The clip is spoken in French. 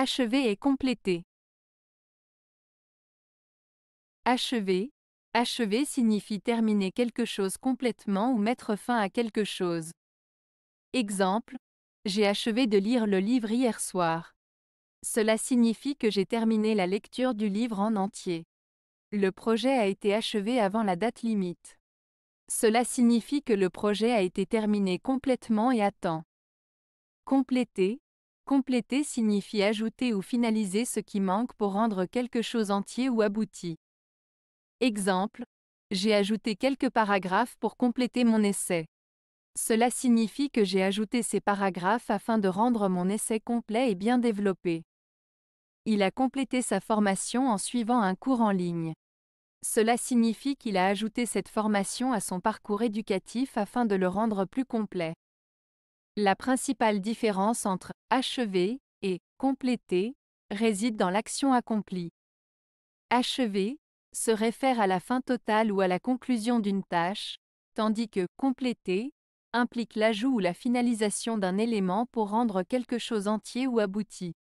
Achever et compléter. Achever. Achever signifie terminer quelque chose complètement ou mettre fin à quelque chose. Exemple. J'ai achevé de lire le livre hier soir. Cela signifie que j'ai terminé la lecture du livre en entier. Le projet a été achevé avant la date limite. Cela signifie que le projet a été terminé complètement et à temps. Compléter Compléter signifie ajouter ou finaliser ce qui manque pour rendre quelque chose entier ou abouti. Exemple, j'ai ajouté quelques paragraphes pour compléter mon essai. Cela signifie que j'ai ajouté ces paragraphes afin de rendre mon essai complet et bien développé. Il a complété sa formation en suivant un cours en ligne. Cela signifie qu'il a ajouté cette formation à son parcours éducatif afin de le rendre plus complet. La principale différence entre achever et compléter réside dans l'action accomplie. Achever se réfère à la fin totale ou à la conclusion d'une tâche, tandis que compléter implique l'ajout ou la finalisation d'un élément pour rendre quelque chose entier ou abouti.